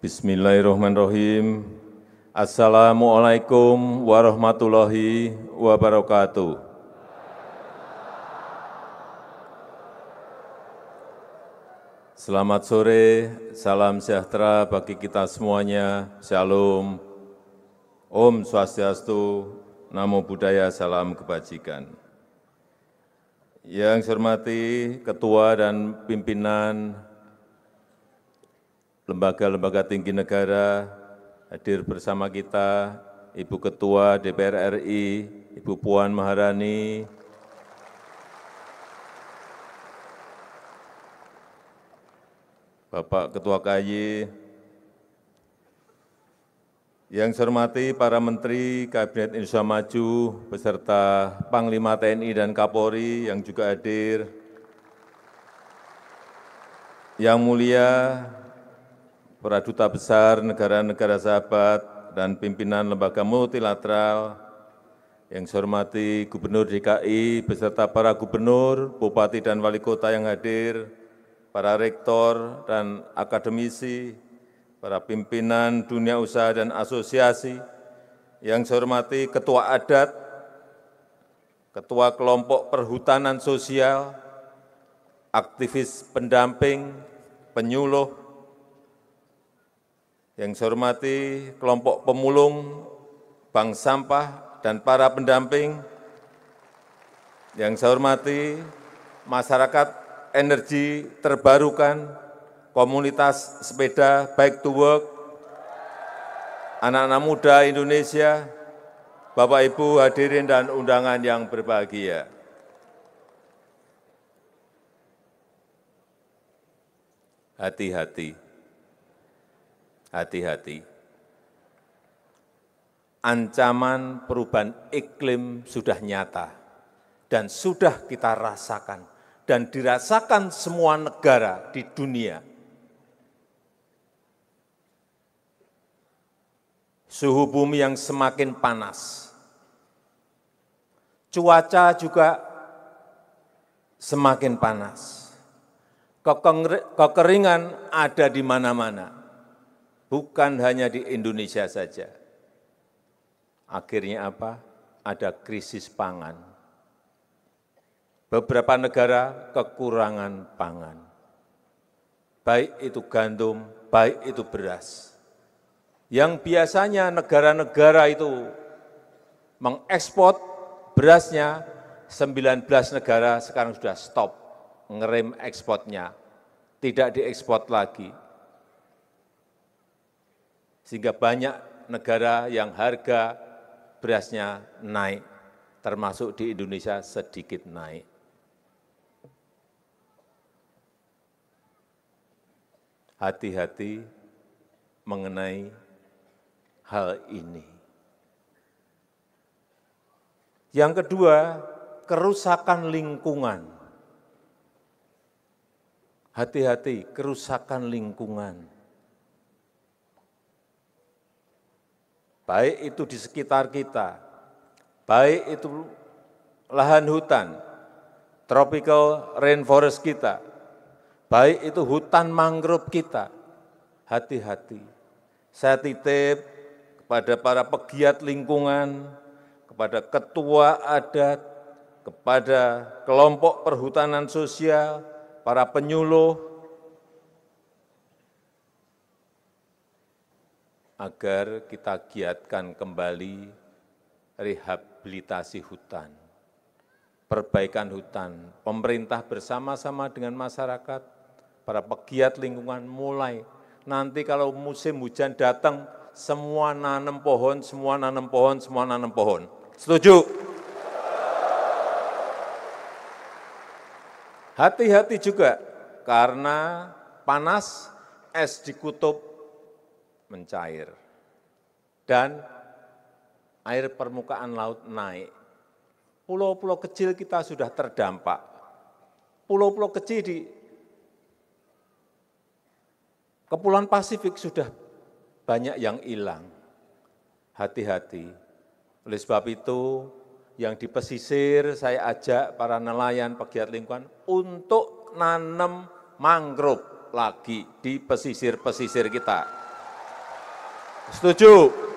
Bismillahirrahmanirrahim. Assalamualaikum warahmatullahi wabarakatuh. Selamat sore, salam sejahtera bagi kita semuanya. Shalom. Om Swastiastu, Namo Buddhaya, Salam Kebajikan. Yang saya hormati Ketua dan Pimpinan lembaga-lembaga tinggi negara hadir bersama kita, Ibu Ketua DPR RI, Ibu Puan Maharani, Bapak Ketua KY, yang saya hormati para Menteri Kabinet Indonesia Maju, beserta Panglima TNI dan Kapolri yang juga hadir, yang mulia para duta besar negara-negara sahabat dan pimpinan lembaga multilateral, yang saya hormati Gubernur DKI beserta para gubernur, bupati dan wali kota yang hadir, para rektor dan akademisi, para pimpinan dunia usaha dan asosiasi, yang saya hormati Ketua Adat, Ketua Kelompok Perhutanan Sosial, aktivis pendamping, penyuluh, yang saya hormati kelompok pemulung, bank sampah, dan para pendamping, yang saya hormati masyarakat energi terbarukan, komunitas sepeda bike to work, anak-anak muda Indonesia, Bapak Ibu hadirin dan undangan yang berbahagia. Hati-hati hati-hati. Ancaman perubahan iklim sudah nyata dan sudah kita rasakan dan dirasakan semua negara di dunia. Suhu bumi yang semakin panas. Cuaca juga semakin panas. Kekeringan ada di mana-mana bukan hanya di Indonesia saja. Akhirnya apa? Ada krisis pangan. Beberapa negara kekurangan pangan. Baik itu gandum, baik itu beras. Yang biasanya negara-negara itu mengekspor berasnya 19 negara sekarang sudah stop ngerem ekspornya, tidak diekspor lagi sehingga banyak negara yang harga berasnya naik, termasuk di Indonesia sedikit naik. Hati-hati mengenai hal ini. Yang kedua, kerusakan lingkungan hati-hati kerusakan lingkungan. baik itu di sekitar kita, baik itu lahan hutan, tropical rainforest kita, baik itu hutan mangrove kita, hati-hati. Saya titip kepada para pegiat lingkungan, kepada ketua adat, kepada kelompok perhutanan sosial, para penyuluh, agar kita giatkan kembali rehabilitasi hutan, perbaikan hutan. Pemerintah bersama-sama dengan masyarakat, para pegiat lingkungan mulai. Nanti kalau musim hujan datang, semua nanam pohon, semua nanam pohon, semua nanam pohon. Setuju? Hati-hati juga, karena panas, es di kutub mencair. Dan air permukaan laut naik. Pulau-pulau kecil kita sudah terdampak. Pulau-pulau kecil di Kepulauan Pasifik sudah banyak yang hilang. Hati-hati. Oleh sebab itu, yang di pesisir saya ajak para nelayan pegiat lingkungan untuk nanam mangrove lagi di pesisir-pesisir kita. Setuju.